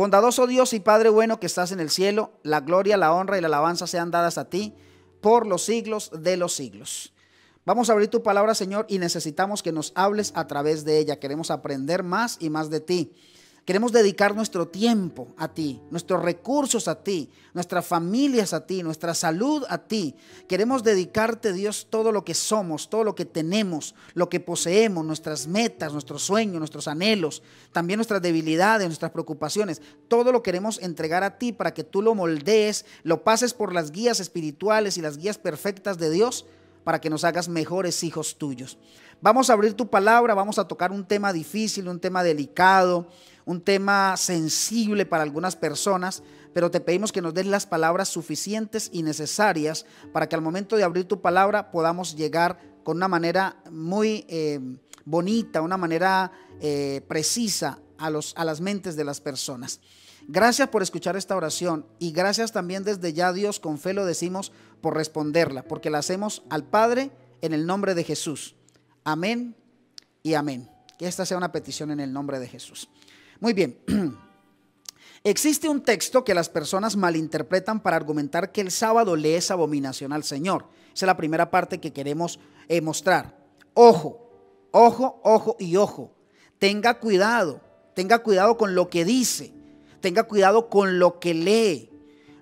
Bondadoso Dios y Padre bueno que estás en el cielo, la gloria, la honra y la alabanza sean dadas a ti por los siglos de los siglos. Vamos a abrir tu palabra, Señor, y necesitamos que nos hables a través de ella. Queremos aprender más y más de ti. Queremos dedicar nuestro tiempo a ti, nuestros recursos a ti, nuestras familias a ti, nuestra salud a ti. Queremos dedicarte, Dios, todo lo que somos, todo lo que tenemos, lo que poseemos, nuestras metas, nuestros sueños, nuestros anhelos, también nuestras debilidades, nuestras preocupaciones. Todo lo queremos entregar a ti para que tú lo moldees, lo pases por las guías espirituales y las guías perfectas de Dios para que nos hagas mejores hijos tuyos. Vamos a abrir tu palabra, vamos a tocar un tema difícil, un tema delicado, un tema sensible para algunas personas, pero te pedimos que nos des las palabras suficientes y necesarias para que al momento de abrir tu palabra podamos llegar con una manera muy eh, bonita, una manera eh, precisa a, los, a las mentes de las personas. Gracias por escuchar esta oración y gracias también desde ya Dios con fe lo decimos por responderla, porque la hacemos al Padre en el nombre de Jesús. Amén y amén. Que esta sea una petición en el nombre de Jesús. Muy bien. Existe un texto que las personas malinterpretan para argumentar que el sábado le es abominación al Señor. Esa es la primera parte que queremos eh, mostrar. Ojo, ojo, ojo y ojo. Tenga cuidado, tenga cuidado con lo que dice, tenga cuidado con lo que lee,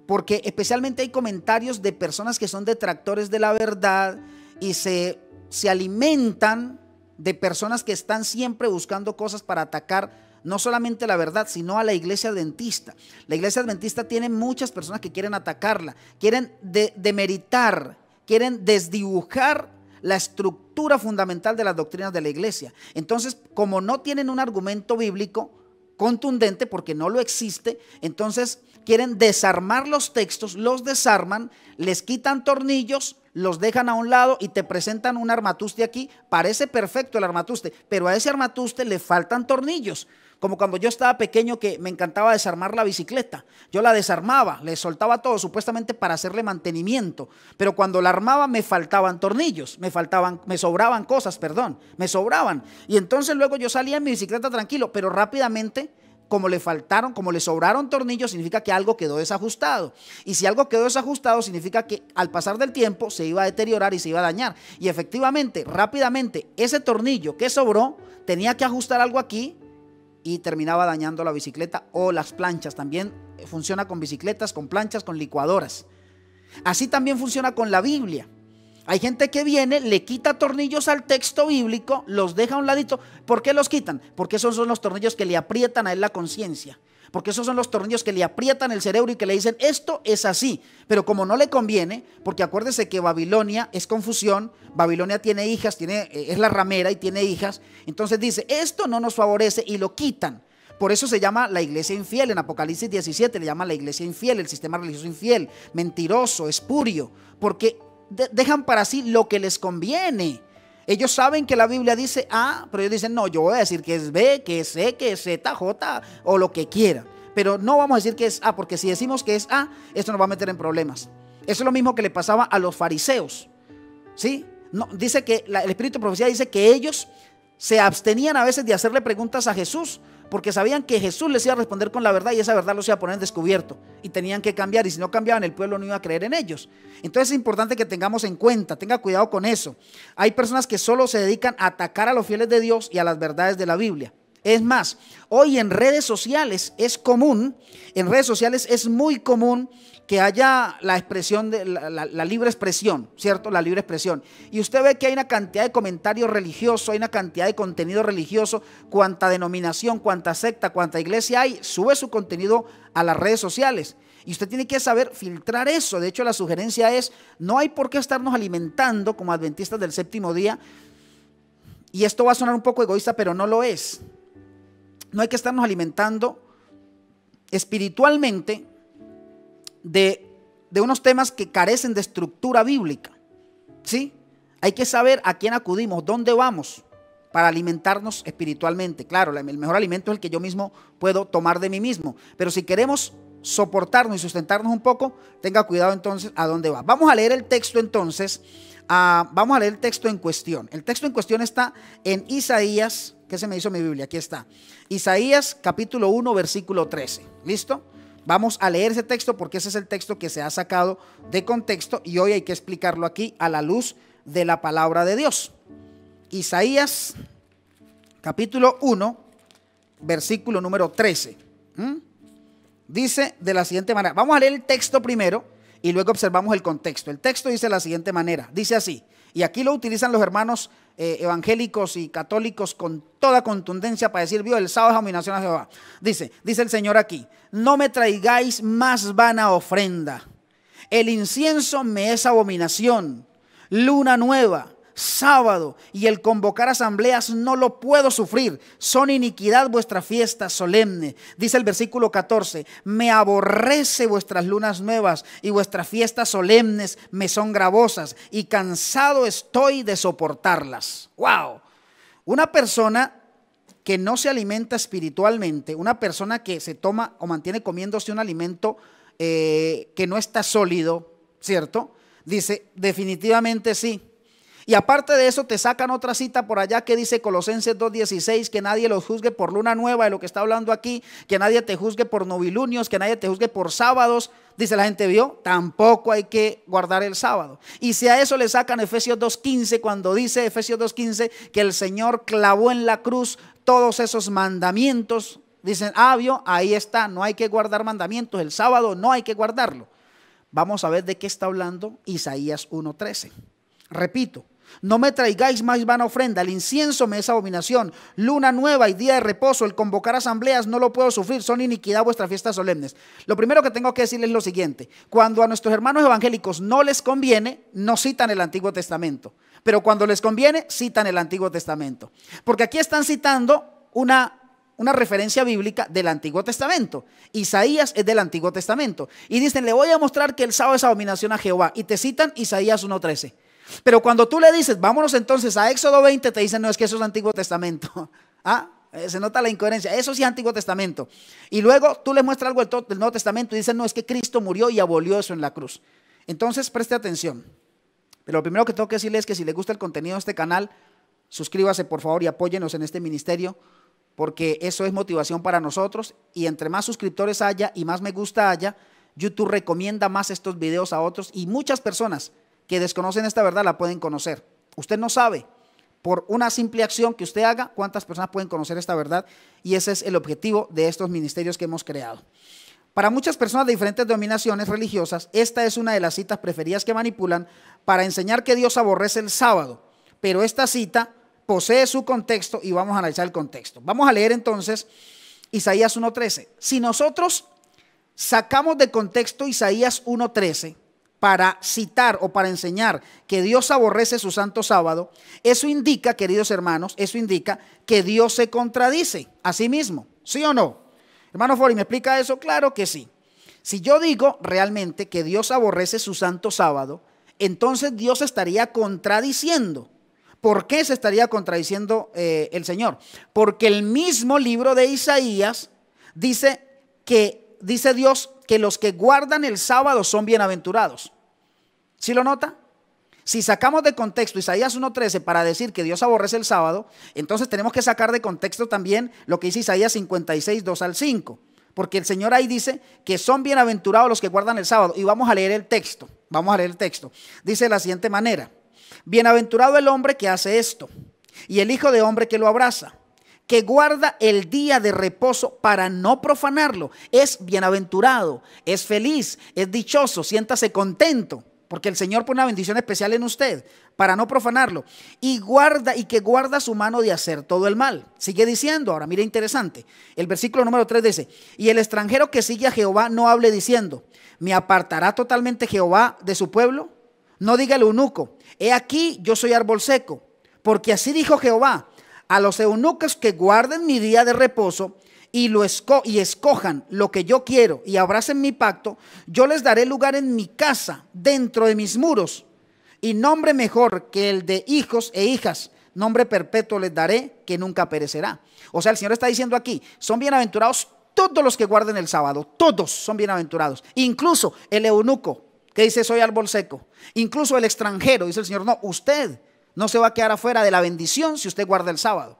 porque especialmente hay comentarios de personas que son detractores de la verdad y se, se alimentan de personas que están siempre buscando cosas para atacar no solamente la verdad, sino a la iglesia adventista. La iglesia adventista tiene muchas personas que quieren atacarla, quieren demeritar, quieren desdibujar la estructura fundamental de las doctrinas de la iglesia. Entonces, como no tienen un argumento bíblico contundente, porque no lo existe, entonces quieren desarmar los textos, los desarman, les quitan tornillos, los dejan a un lado y te presentan un armatuste aquí. Parece perfecto el armatuste, pero a ese armatuste le faltan tornillos. Como cuando yo estaba pequeño que me encantaba desarmar la bicicleta. Yo la desarmaba, le soltaba todo supuestamente para hacerle mantenimiento. Pero cuando la armaba me faltaban tornillos, me faltaban, me sobraban cosas, perdón, me sobraban. Y entonces luego yo salía en mi bicicleta tranquilo, pero rápidamente como le faltaron, como le sobraron tornillos, significa que algo quedó desajustado. Y si algo quedó desajustado, significa que al pasar del tiempo se iba a deteriorar y se iba a dañar. Y efectivamente, rápidamente, ese tornillo que sobró, tenía que ajustar algo aquí y terminaba dañando la bicicleta o las planchas. También funciona con bicicletas, con planchas, con licuadoras. Así también funciona con la Biblia. Hay gente que viene, le quita tornillos al texto bíblico, los deja a un ladito. ¿Por qué los quitan? Porque esos son los tornillos que le aprietan a él la conciencia porque esos son los tornillos que le aprietan el cerebro y que le dicen, esto es así, pero como no le conviene, porque acuérdese que Babilonia es confusión, Babilonia tiene hijas, tiene, eh, es la ramera y tiene hijas, entonces dice, esto no nos favorece y lo quitan. Por eso se llama la iglesia infiel. En Apocalipsis 17 le llama la iglesia infiel, el sistema religioso infiel, mentiroso, espurio, porque dejan para sí lo que les conviene. Ellos saben que la Biblia dice A, pero ellos dicen, no, yo voy a decir que es B, que es C, que es Z, J o lo que quiera. Pero no vamos a decir que es A, porque si decimos que es A, esto nos va a meter en problemas. Eso es lo mismo que le pasaba a los fariseos. ¿Sí? No, dice que el Espíritu de Profecía dice que ellos se abstenían a veces de hacerle preguntas a Jesús porque sabían que Jesús les iba a responder con la verdad y esa verdad los iba a poner en descubierto y tenían que cambiar y si no cambiaban el pueblo no iba a creer en ellos. Entonces es importante que tengamos en cuenta, tenga cuidado con eso. Hay personas que solo se dedican a atacar a los fieles de Dios y a las verdades de la Biblia. Es más, hoy en redes sociales es común, en redes sociales es muy común que haya la expresión, de, la, libre expresión, ¿cierto? La libre expresión. Y usted ve que hay una cantidad de comentarios religiosos, hay una cantidad de contenido religioso, cuánta denominación, cuánta secta, cuánta iglesia hay, sube su contenido a las redes sociales. Y usted tiene que saber filtrar eso. De hecho, la sugerencia es, no hay por qué estarnos alimentando como adventistas del séptimo día. Y esto va a sonar un poco egoísta, pero no lo es. No hay que estarnos alimentando espiritualmente de, unos temas que carecen de estructura bíblica. ¿Sí? Hay que saber a quién acudimos, dónde vamos para alimentarnos espiritualmente. Claro, el mejor alimento es el que yo mismo puedo tomar de mí mismo. Pero si queremos soportarnos y sustentarnos un poco, tenga cuidado entonces a dónde va. Vamos a leer el texto entonces. Ah, vamos a leer el texto en cuestión. El texto en cuestión está en Isaías, que se me hizo mi Biblia, aquí está. Isaías capítulo 1, versículo 13. ¿Listo? Vamos a leer ese texto porque ese es el texto que se ha sacado de contexto y hoy hay que explicarlo aquí a la luz de la palabra de Dios. Isaías capítulo 1, versículo número 13. ¿Mm? Dice de la siguiente manera, vamos a leer el texto primero y luego observamos el contexto. El texto dice de la siguiente manera, dice así, y aquí lo utilizan los hermanos eh, evangélicos y católicos con toda contundencia para decir, Dios el sábado es abominación a Jehová. Dice, dice el Señor aquí, no me traigáis más vana ofrenda. El incienso me es abominación. Luna nueva, sábado y el convocar asambleas no lo puedo sufrir. Son iniquidad vuestra fiesta solemne. Dice el versículo 14, me aborrece vuestras lunas nuevas y vuestras fiestas solemnes me son gravosas y cansado estoy de soportarlas. ¡Wow! Una persona que no se alimenta espiritualmente, una persona que se toma o mantiene comiéndose un alimento eh, que no está sólido, ¿cierto? Dice, definitivamente sí, y aparte de eso, te sacan otra cita por allá que dice Colosenses 2.16, que nadie los juzgue por luna nueva, de lo que está hablando aquí, que nadie te juzgue por novilunios, que nadie te juzgue por sábados. Dice la gente, vio, tampoco hay que guardar el sábado. Y si a eso le sacan Efesios 2.15, cuando dice Efesios 2.15 que el Señor clavó en la cruz todos esos mandamientos, dicen, ah, vio, ahí está, no hay que guardar mandamientos, el sábado no hay que guardarlo. Vamos a ver de qué está hablando Isaías 1.13. Repito, no me traigáis más vana ofrenda, el incienso me es abominación, luna nueva y día de reposo, el convocar asambleas no lo puedo sufrir, son iniquidad vuestras fiestas solemnes. Lo primero que tengo que decirles es lo siguiente, cuando a nuestros hermanos evangélicos no les conviene, no citan el Antiguo Testamento, pero cuando les conviene, citan el Antiguo Testamento. Porque aquí están citando una una referencia bíblica del Antiguo Testamento. Isaías es del Antiguo Testamento. Y dicen, le voy a mostrar que el sábado es abominación a Jehová. Y te citan Isaías 1.13. Pero cuando tú le dices, vámonos entonces a Éxodo 20, te dicen, no, es que eso es Antiguo Testamento. ¿Ah? Eh, se nota la incoherencia. Eso sí, Antiguo Testamento. Y luego tú le muestras algo del Nuevo Testamento y dicen, no, es que Cristo murió y abolió eso en la cruz. Entonces, preste atención. Pero lo primero que tengo que decirle es que si le gusta el contenido de este canal, suscríbase por favor y apóyenos en este ministerio, porque eso es motivación para nosotros. Y entre más suscriptores haya y más me gusta haya, YouTube recomienda más estos videos a otros y muchas personas que desconocen esta verdad la pueden conocer. Usted no sabe por una simple acción que usted haga cuántas personas pueden conocer esta verdad y ese es el objetivo de estos ministerios que hemos creado. Para muchas personas de diferentes denominaciones religiosas, esta es una de las citas preferidas que manipulan para enseñar que Dios aborrece el sábado, pero esta cita posee su contexto y vamos a analizar el contexto. Vamos a leer entonces Isaías 1.13. Si nosotros sacamos de contexto Isaías 1.13, para citar o para enseñar que Dios aborrece su santo sábado, eso indica, queridos hermanos, eso indica que Dios se contradice a sí mismo, ¿sí o no? Hermano Fori, ¿me explica eso? Claro que sí. Si yo digo realmente que Dios aborrece su santo sábado, entonces Dios estaría contradiciendo. ¿Por qué se estaría contradiciendo eh, el Señor? Porque el mismo libro de Isaías dice que dice Dios que los que guardan el sábado son bienaventurados. Si lo nota? Si sacamos de contexto Isaías 1.13 para decir que Dios aborrece el sábado, entonces tenemos que sacar de contexto también lo que dice Isaías 56, 2 al 5. Porque el Señor ahí dice que son bienaventurados los que guardan el sábado. Y vamos a leer el texto. Vamos a leer el texto. Dice de la siguiente manera. Bienaventurado el hombre que hace esto y el hijo de hombre que lo abraza que guarda el día de reposo para no profanarlo, es bienaventurado, es feliz, es dichoso, siéntase contento, porque el Señor pone una bendición especial en usted para no profanarlo y guarda y que guarda su mano de hacer todo el mal. Sigue diciendo, ahora mire interesante, el versículo número 3 dice, "Y el extranjero que sigue a Jehová no hable diciendo, me apartará totalmente Jehová de su pueblo." No diga el eunuco, he aquí yo soy árbol seco, porque así dijo Jehová, a los eunucos que guarden mi día de reposo y, lo y escojan lo que yo quiero y abracen mi pacto, yo les daré lugar en mi casa, dentro de mis muros, y nombre mejor que el de hijos e hijas, nombre perpetuo les daré que nunca perecerá. O sea, el Señor está diciendo aquí, son bienaventurados todos los que guarden el sábado, todos son bienaventurados, incluso el eunuco que dice soy árbol seco, incluso el extranjero, dice el Señor, no, usted no se va a quedar afuera de la bendición si usted guarda el sábado.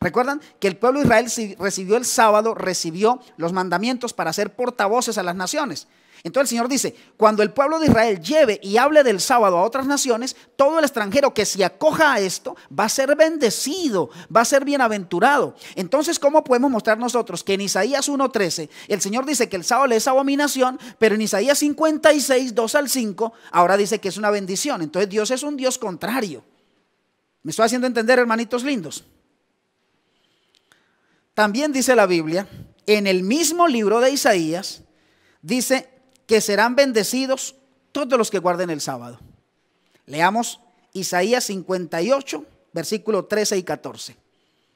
Recuerdan que el pueblo de Israel si recibió el sábado, recibió los mandamientos para ser portavoces a las naciones. Entonces el Señor dice, cuando el pueblo de Israel lleve y hable del sábado a otras naciones, todo el extranjero que se acoja a esto va a ser bendecido, va a ser bienaventurado. Entonces, ¿cómo podemos mostrar nosotros que en Isaías 1.13 el Señor dice que el sábado es abominación, pero en Isaías 56, 2 al 5, ahora dice que es una bendición? Entonces Dios es un Dios contrario. ¿Me estoy haciendo entender, hermanitos lindos? También dice la Biblia, en el mismo libro de Isaías, dice que serán bendecidos todos los que guarden el sábado. Leamos Isaías 58, versículo 13 y 14.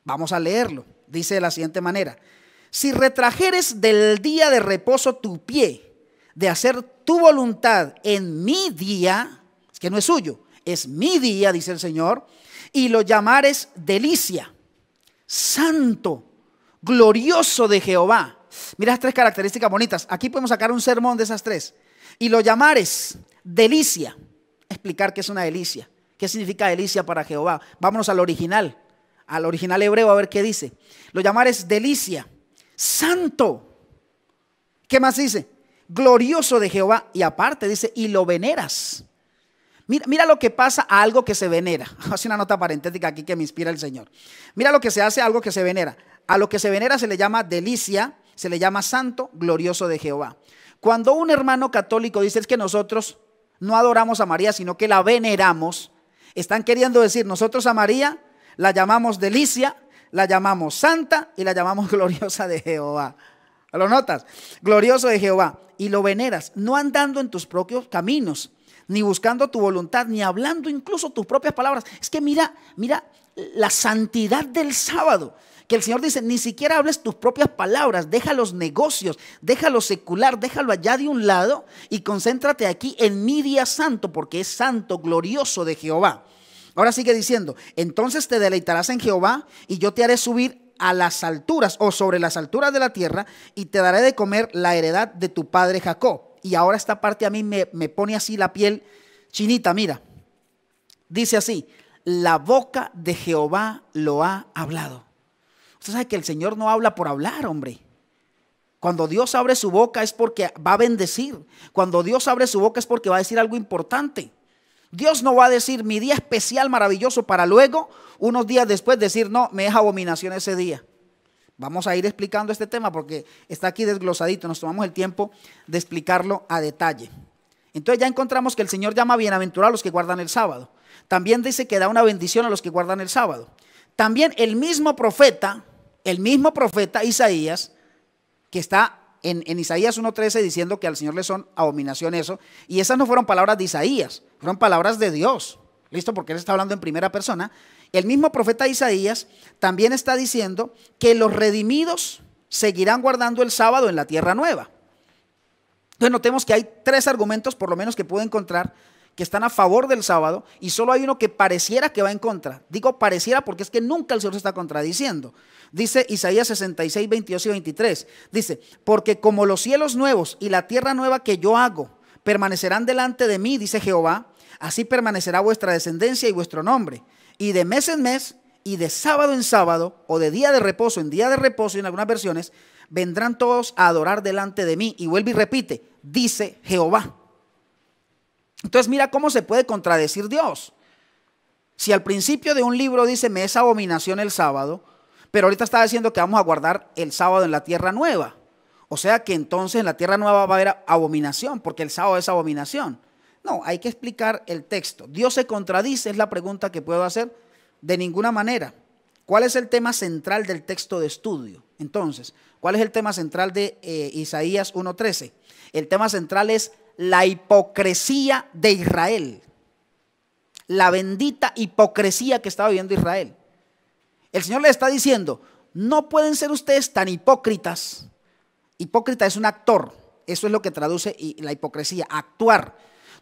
Vamos a leerlo. Dice de la siguiente manera. Si retrajeres del día de reposo tu pie de hacer tu voluntad en mi día, es que no es suyo, es mi día, dice el Señor, y lo llamares delicia, santo, glorioso de Jehová. Mira las tres características bonitas. Aquí podemos sacar un sermón de esas tres. Y lo llamares delicia. Explicar qué es una delicia. ¿Qué significa delicia para Jehová? Vámonos al original, al original hebreo a ver qué dice. Lo llamares delicia, santo. ¿Qué más dice? Glorioso de Jehová. Y aparte dice, y lo veneras. Mira, lo que pasa a algo que se venera. Hace una nota parentética aquí que me inspira el Señor. Mira lo que se hace a algo que se venera. A lo que se venera se le llama delicia, se le llama santo, glorioso de Jehová. Cuando un hermano católico dice es que nosotros no adoramos a María, sino que la veneramos, están queriendo decir nosotros a María la llamamos delicia, la llamamos santa y la llamamos gloriosa de Jehová. ¿Lo notas? Glorioso de Jehová. Y lo veneras, no andando en tus propios caminos, ni buscando tu voluntad, ni hablando incluso tus propias palabras. Es que mira, mira la santidad del sábado. Que el Señor dice, ni siquiera hables tus propias palabras, deja los negocios, déjalo secular, déjalo allá de un lado y concéntrate aquí en mi día santo, porque es santo, glorioso de Jehová. Ahora sigue diciendo, entonces te deleitarás en Jehová y yo te haré subir a las alturas o sobre las alturas de la tierra y te daré de comer la heredad de tu padre Jacob y ahora esta parte a mí me, pone así la piel chinita, mira. Dice así, la boca de Jehová lo ha hablado. Usted sabe que el Señor no habla por hablar, hombre. Cuando Dios abre su boca es porque va a bendecir. Cuando Dios abre su boca es porque va a decir algo importante. Dios no va a decir mi día especial, maravilloso, para luego, unos días después, decir, no, me deja abominación ese día. Vamos a ir explicando este tema porque está aquí desglosadito, nos tomamos el tiempo de explicarlo a detalle. Entonces ya encontramos que el Señor llama bienaventurados a los que guardan el sábado. También dice que da una bendición a los que guardan el sábado. También el mismo profeta, el mismo profeta Isaías, que está en, Isaías 1.13 diciendo que al Señor le son abominación eso. Y esas no fueron palabras de Isaías, fueron palabras de Dios. ¿Listo? Porque él está hablando en primera persona el mismo profeta Isaías también está diciendo que los redimidos seguirán guardando el sábado en la tierra nueva. Entonces notemos que hay tres argumentos, por lo menos que puedo encontrar, que están a favor del sábado y solo hay uno que pareciera que va en contra. Digo pareciera porque es que nunca el Señor se está contradiciendo. Dice Isaías 66, 22 y 23. Dice, porque como los cielos nuevos y la tierra nueva que yo hago permanecerán delante de mí, dice Jehová, así permanecerá vuestra descendencia y vuestro nombre. Y de mes en mes, y de sábado en sábado, o de día de reposo en día de reposo, en algunas versiones, vendrán todos a adorar delante de mí. Y vuelve y repite, dice Jehová. Entonces mira cómo se puede contradecir Dios. Si al principio de un libro dice, me es abominación el sábado, pero ahorita está diciendo que vamos a guardar el sábado en la tierra nueva. O sea que entonces en la tierra nueva va a haber abominación, porque el sábado es abominación. No, hay que explicar el texto. Dios se contradice, es la pregunta que puedo hacer. De ninguna manera. ¿Cuál es el tema central del texto de estudio? Entonces, ¿cuál es el tema central de eh, Isaías 1.13? El tema central es la hipocresía de Israel. La bendita hipocresía que estaba viviendo Israel. El Señor le está diciendo, no pueden ser ustedes tan hipócritas. Hipócrita es un actor. Eso es lo que traduce la hipocresía, actuar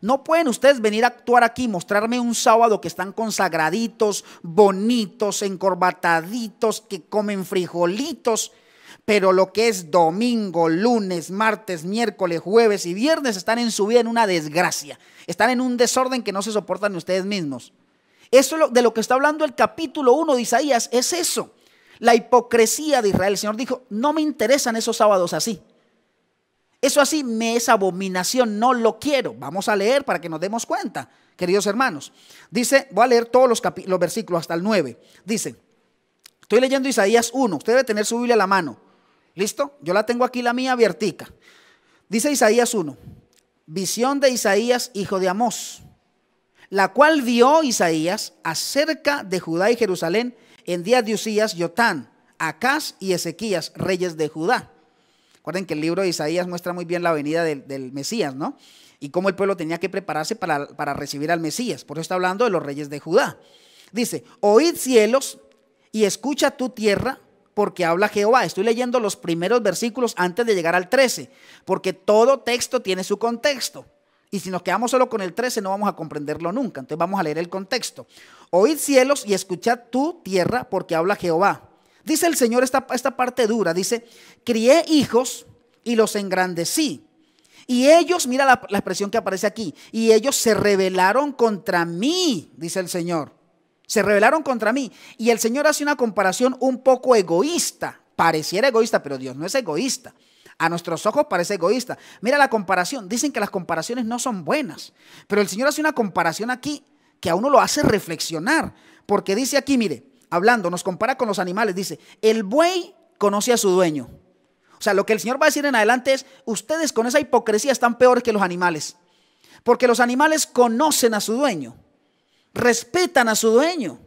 no pueden ustedes venir a actuar aquí, mostrarme un sábado que están consagraditos, bonitos, encorbataditos, que comen frijolitos. Pero lo que es domingo, lunes, martes, miércoles, jueves y viernes están en su vida en una desgracia. Están en un desorden que no se soportan ustedes mismos. Eso de lo que está hablando el capítulo 1 de Isaías es eso. La hipocresía de Israel. El Señor dijo, no me interesan esos sábados así. Eso así me es abominación, no lo quiero. Vamos a leer para que nos demos cuenta, queridos hermanos. Dice, voy a leer todos los, los versículos hasta el 9. Dice, estoy leyendo Isaías 1, usted debe tener su Biblia a la mano. ¿Listo? Yo la tengo aquí, la mía abiertica. Dice Isaías 1, visión de Isaías, hijo de Amós, la cual vio Isaías acerca de Judá y Jerusalén en días de Usías, Yotán, Acaz y Ezequías, reyes de Judá. Recuerden que el libro de Isaías muestra muy bien la venida del, Mesías, ¿no? Y cómo el pueblo tenía que prepararse para, recibir al Mesías. Por eso está hablando de los reyes de Judá. Dice, oíd cielos y escucha tu tierra, porque habla Jehová. Estoy leyendo los primeros versículos antes de llegar al 13, porque todo texto tiene su contexto. Y si nos quedamos solo con el 13 no vamos a comprenderlo nunca. Entonces vamos a leer el contexto. Oíd cielos y escucha tu tierra, porque habla Jehová. Dice el Señor esta, esta parte dura, dice, crié hijos y los engrandecí. Y ellos, mira la, la, expresión que aparece aquí, y ellos se rebelaron contra mí, dice el Señor. Se rebelaron contra mí. Y el Señor hace una comparación un poco egoísta. Pareciera egoísta, pero Dios no es egoísta. A nuestros ojos parece egoísta. Mira la comparación. Dicen que las comparaciones no son buenas. Pero el Señor hace una comparación aquí que a uno lo hace reflexionar. Porque dice aquí, mire, hablando, nos compara con los animales. Dice, el buey conoce a su dueño. O sea, lo que el Señor va a decir en adelante es, ustedes con esa hipocresía están peores que los animales. Porque los animales conocen a su dueño, respetan a su dueño.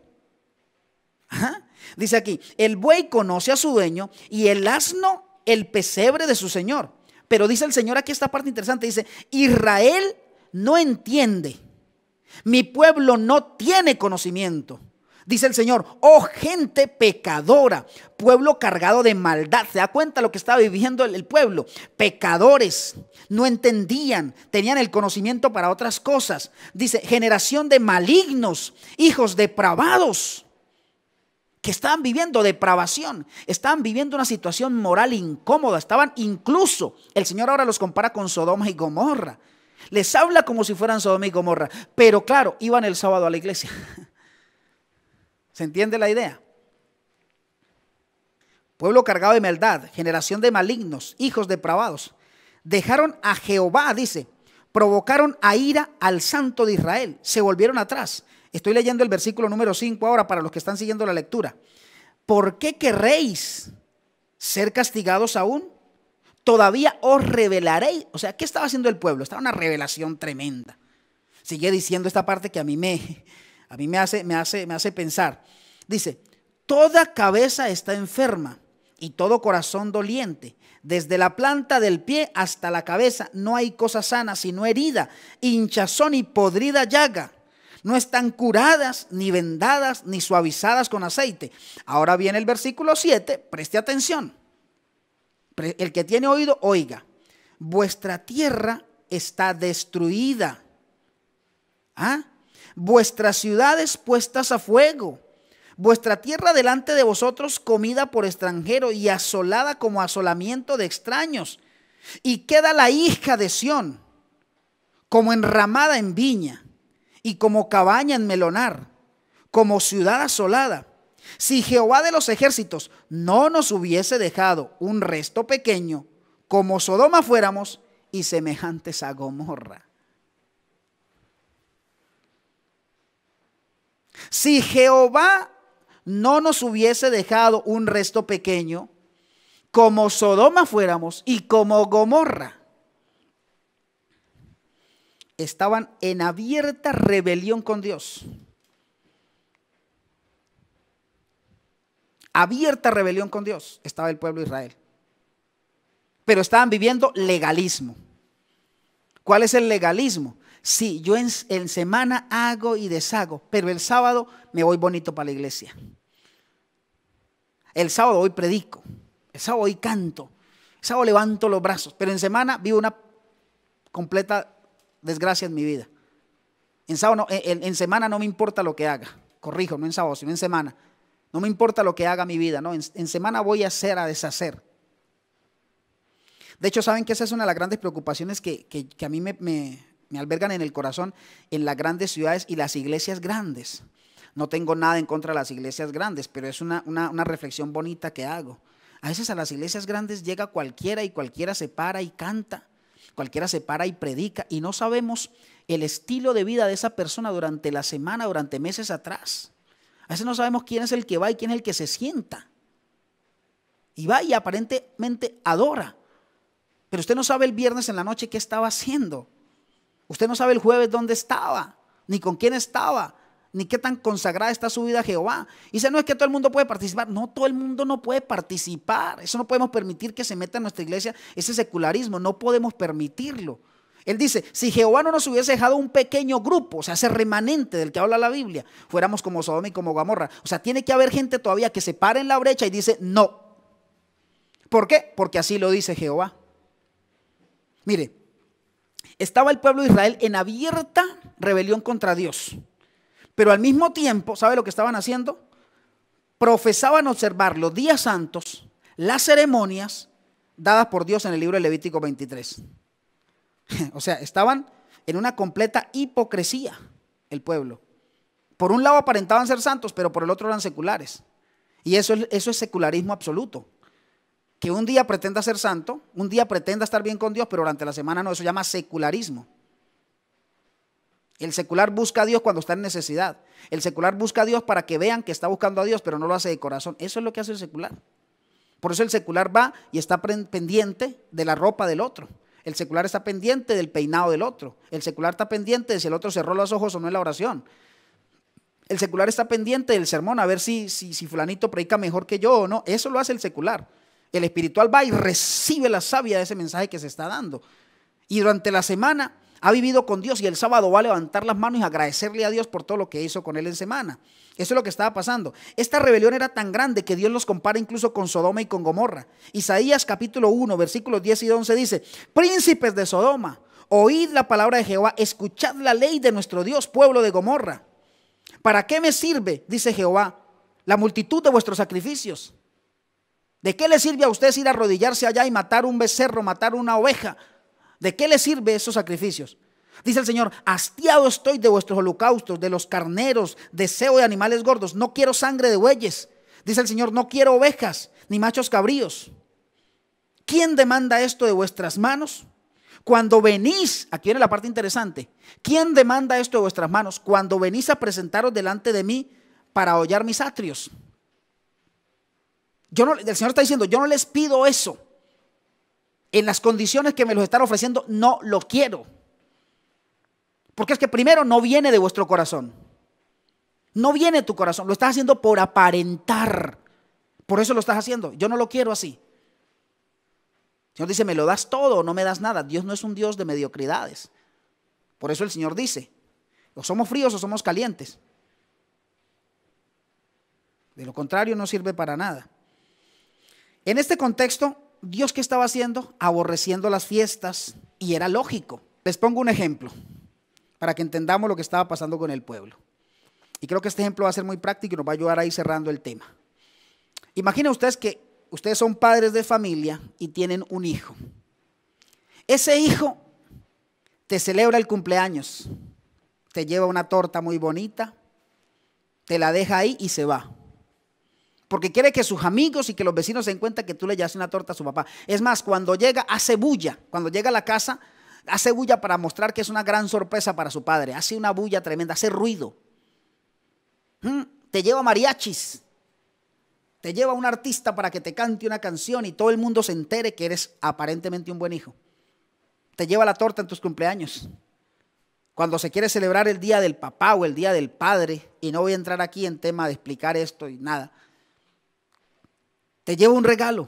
Dice aquí, el buey conoce a su dueño y el asno el pesebre de su Señor. Pero dice el Señor aquí esta parte interesante, dice, Israel no entiende, mi pueblo no tiene conocimiento. Dice el Señor, oh gente pecadora, pueblo cargado de maldad. ¿Se da cuenta lo que estaba viviendo el, pueblo? Pecadores, no entendían, tenían el conocimiento para otras cosas. Dice, generación de malignos, hijos depravados, que estaban viviendo depravación, estaban viviendo una situación moral incómoda, estaban incluso, el Señor ahora los compara con Sodoma y Gomorra. Les habla como si fueran Sodoma y Gomorra, pero claro, iban el sábado a la iglesia ¿Se entiende la idea? Pueblo cargado de maldad, generación de malignos, hijos depravados. Dejaron a Jehová, dice, provocaron a ira al santo de Israel, se volvieron atrás. Estoy leyendo el versículo número 5 ahora para los que están siguiendo la lectura. ¿Por qué querréis ser castigados aún? Todavía os revelaréis. O sea, ¿qué estaba haciendo el pueblo? Estaba una revelación tremenda. Sigue diciendo esta parte que a mí me, a mí me hace, me hace, me hace pensar. Dice, toda cabeza está enferma y todo corazón doliente. Desde la planta del pie hasta la cabeza no hay cosa sana sino herida, hinchazón y podrida llaga. No están curadas, ni vendadas, ni suavizadas con aceite. Ahora viene el versículo 7, preste atención. El que tiene oído, oiga. Vuestra tierra está destruida. ¿Ah? vuestras ciudades puestas a fuego, vuestra tierra delante de vosotros comida por extranjero y asolada como asolamiento de extraños. Y queda la hija de Sión como enramada en viña y como cabaña en melonar, como ciudad asolada. Si Jehová de los ejércitos no nos hubiese dejado un resto pequeño, como Sodoma fuéramos y semejantes a Gomorra. Si Jehová no nos hubiese dejado un resto pequeño, como Sodoma fuéramos y como Gomorra, estaban en abierta rebelión con Dios. Abierta rebelión con Dios estaba el pueblo de Israel. Pero estaban viviendo legalismo. ¿Cuál es el legalismo? Sí, yo en, semana hago y deshago, pero el sábado me voy bonito para la iglesia. El sábado hoy predico, el sábado hoy canto, el sábado levanto los brazos, pero en semana vivo una completa desgracia en mi vida. En, sábado en, semana no me importa lo que haga, corrijo, no en sábado, sino en semana. No me importa lo que haga mi vida, no, en, semana voy a hacer, a deshacer. De hecho, saben que esa es una de las grandes preocupaciones que, a mí me me albergan en el corazón en las grandes ciudades y las iglesias grandes. No tengo nada en contra de las iglesias grandes, pero es una, reflexión bonita que hago. A veces a las iglesias grandes llega cualquiera y cualquiera se para y canta, cualquiera se para y predica y no sabemos el estilo de vida de esa persona durante la semana, durante meses atrás. A veces no sabemos quién es el que va y quién es el que se sienta. Y va y aparentemente adora. Pero usted no sabe el viernes en la noche qué estaba haciendo. Usted no sabe el jueves dónde estaba, ni con quién estaba, ni qué tan consagrada está su vida Jehová. Y dice, no es que todo el mundo puede participar. No, todo el mundo no puede participar. Eso no podemos permitir que se meta en nuestra iglesia ese secularismo. No podemos permitirlo. Él dice, si Jehová no nos hubiese dejado un pequeño grupo, o sea, ese remanente del que habla la Biblia, fuéramos como Sodoma y como Gomorra. O sea, tiene que haber gente todavía que se pare en la brecha y dice, no. ¿Por qué? Porque así lo dice Jehová. Mire, estaba el pueblo de Israel en abierta rebelión contra Dios. Pero al mismo tiempo, ¿sabe lo que estaban haciendo? Profesaban observar los días santos, las ceremonias dadas por Dios en el libro de Levítico 23. o sea, estaban en una completa hipocresía el pueblo. Por un lado aparentaban ser santos, pero por el otro eran seculares. Y eso es, eso es secularismo absoluto que un día pretenda ser santo, un día pretenda estar bien con Dios, pero durante la semana no, eso se llama secularismo. El secular busca a Dios cuando está en necesidad. El secular busca a Dios para que vean que está buscando a Dios, pero no lo hace de corazón. Eso es lo que hace el secular. Por eso el secular va y está pendiente de la ropa del otro. El secular está pendiente del peinado del otro. El secular está pendiente de si el otro cerró los ojos o no en la oración. El secular está pendiente del sermón, a ver si, si, si fulanito predica mejor que yo o no. Eso lo hace el secular. El espiritual va y recibe la savia de ese mensaje que se está dando. Y durante la semana ha vivido con Dios y el sábado va a levantar las manos y agradecerle a Dios por todo lo que hizo con él en semana. Eso es lo que estaba pasando. Esta rebelión era tan grande que Dios los compara incluso con Sodoma y con Gomorra. Isaías capítulo 1, versículos 10 y 11 dice, príncipes de Sodoma, oíd la palabra de Jehová, escuchad la ley de nuestro Dios, pueblo de Gomorra. ¿Para qué me sirve, dice Jehová, la multitud de vuestros sacrificios? ¿De qué le sirve a usted ir a arrodillarse allá y matar un becerro, matar una oveja? ¿De qué le sirve esos sacrificios? Dice el Señor, hastiado estoy de vuestros holocaustos, de los carneros, deseo de animales gordos, no quiero sangre de bueyes. Dice el Señor, no quiero ovejas, ni machos cabríos. ¿Quién demanda esto de vuestras manos? Cuando venís, aquí viene la parte interesante, ¿quién demanda esto de vuestras manos? Cuando venís a presentaros delante de mí para hollar mis atrios el Señor está diciendo, yo no les pido eso. En las condiciones que me los están ofreciendo, no lo quiero. Porque es que primero no viene de vuestro corazón. No viene tu corazón. Lo estás haciendo por aparentar. Por eso lo estás haciendo. Yo no lo quiero así. El Señor dice, me lo das todo, o no me das nada. Dios no es un Dios de mediocridades. Por eso el Señor dice, o somos fríos o somos calientes. De lo contrario no sirve para nada. En este contexto, Dios qué estaba haciendo? Aborreciendo las fiestas y era lógico. Les pongo un ejemplo para que entendamos lo que estaba pasando con el pueblo. Y creo que este ejemplo va a ser muy práctico y nos va a ayudar a ir cerrando el tema. Imaginen ustedes que ustedes son padres de familia y tienen un hijo. Ese hijo te celebra el cumpleaños, te lleva una torta muy bonita, te la deja ahí y se va porque quiere que sus amigos y que los vecinos se den cuenta que tú le llevas una torta a su papá. Es más, cuando llega, hace bulla. Cuando llega a la casa, hace bulla para mostrar que es una gran sorpresa para su padre. Hace una bulla tremenda, hace ruido. ¿Mm? Te lleva mariachis. Te lleva un artista para que te cante una canción y todo el mundo se entere que eres aparentemente un buen hijo. Te lleva la torta en tus cumpleaños. Cuando se quiere celebrar el día del papá o el día del padre, y no voy a entrar aquí en tema de explicar esto y nada te lleva un regalo,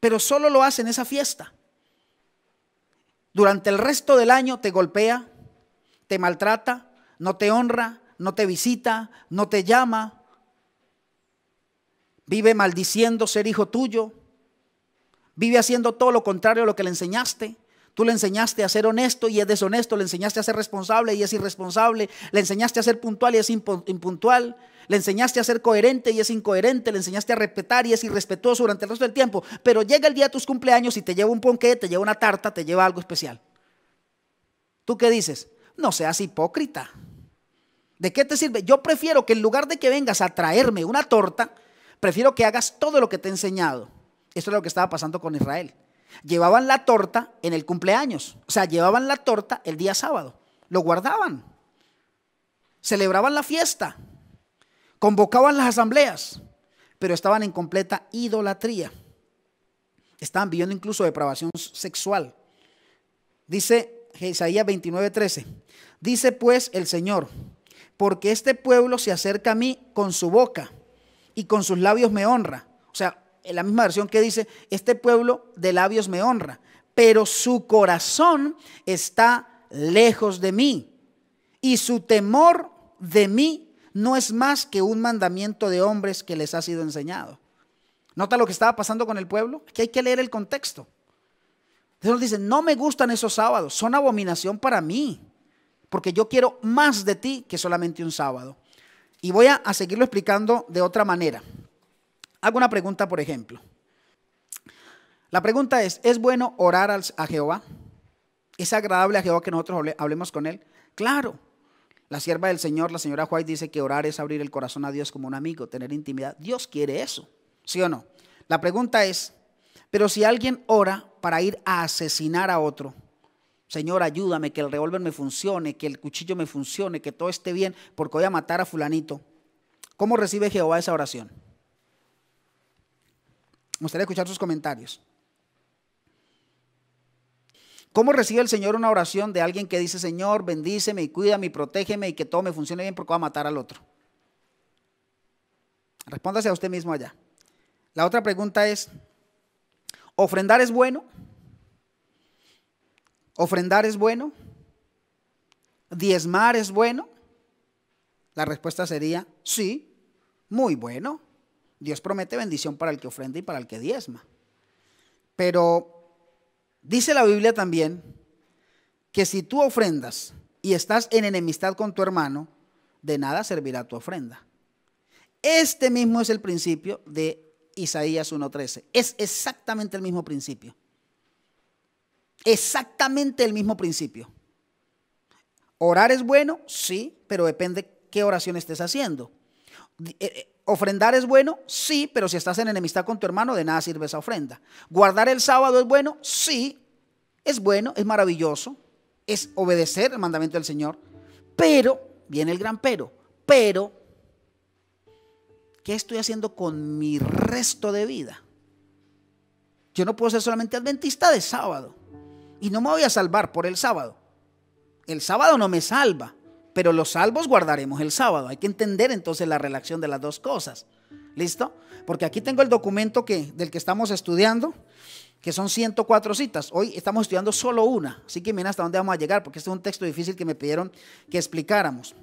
pero solo lo hace en esa fiesta. Durante el resto del año te golpea, te maltrata, no te honra, no te visita, no te llama, vive maldiciendo ser hijo tuyo, vive haciendo todo lo contrario a lo que le enseñaste. Tú le enseñaste a ser honesto y es deshonesto, le enseñaste a ser responsable y es irresponsable, le enseñaste a ser puntual y es impuntual, le enseñaste a ser coherente y es incoherente, le enseñaste a respetar y es irrespetuoso durante el resto del tiempo, pero llega el día de tus cumpleaños y te lleva un ponqué, te lleva una tarta, te lleva algo especial. ¿Tú qué dices? No seas hipócrita. ¿De qué te sirve? Yo prefiero que en lugar de que vengas a traerme una torta, prefiero que hagas todo lo que te he enseñado. Esto es lo que estaba pasando con Israel. Llevaban la torta en el cumpleaños, o sea, llevaban la torta el día sábado, lo guardaban, celebraban la fiesta, convocaban las asambleas, pero estaban en completa idolatría. Estaban viviendo incluso depravación sexual. Dice Isaías 29:13, dice pues el Señor, porque este pueblo se acerca a mí con su boca y con sus labios me honra. O sea, en la misma versión que dice, este pueblo de labios me honra, pero su corazón está lejos de mí y su temor de mí no es más que un mandamiento de hombres que les ha sido enseñado. ¿Nota lo que estaba pasando con el pueblo? Que hay que leer el contexto. Dios dice, no me gustan esos sábados, son abominación para mí, porque yo quiero más de ti que solamente un sábado. Y voy a seguirlo explicando de otra manera. Hago una pregunta, por ejemplo. La pregunta es, ¿es bueno orar a Jehová? ¿Es agradable a Jehová que nosotros hablemos con Él? Claro. La sierva del Señor, la señora White, dice que orar es abrir el corazón a Dios como un amigo, tener intimidad. Dios quiere eso, ¿sí o no? La pregunta es, pero si alguien ora para ir a asesinar a otro, Señor, ayúdame, que el revólver me funcione, que el cuchillo me funcione, que todo esté bien, porque voy a matar a fulanito. ¿Cómo recibe Jehová esa oración? Me gustaría escuchar sus comentarios. ¿Cómo recibe el Señor una oración de alguien que dice, Señor, bendíceme y cuídame y protégeme y que todo me funcione bien porque va a matar al otro? Respóndase a usted mismo allá. La otra pregunta es, ¿ofrendar es bueno? ¿Ofrendar es bueno? ¿Diezmar es bueno? La respuesta sería, sí, muy bueno. Dios promete bendición para el que ofrenda y para el que diezma. Pero dice la Biblia también que si tú ofrendas y estás en enemistad con tu hermano, de nada servirá tu ofrenda. Este mismo es el principio de Isaías 1.13. Es exactamente el mismo principio. Exactamente el mismo principio. Orar es bueno, sí, pero depende qué oración estés haciendo. Eh, eh, ¿Ofrendar es bueno? Sí, pero si estás en enemistad con tu hermano, de nada sirve esa ofrenda. ¿Guardar el sábado es bueno? Sí, es bueno, es maravilloso, es obedecer el mandamiento del Señor. Pero, viene el gran pero, pero, ¿qué estoy haciendo con mi resto de vida? Yo no puedo ser solamente adventista de sábado. Y no me voy a salvar por el sábado. El sábado no me salva pero los salvos guardaremos el sábado. Hay que entender entonces la relación de las dos cosas. ¿Listo? Porque aquí tengo el documento que, del que estamos estudiando, que son 104 citas. Hoy estamos estudiando solo una, así que miren hasta dónde vamos a llegar, porque este es un texto difícil que me pidieron que explicáramos.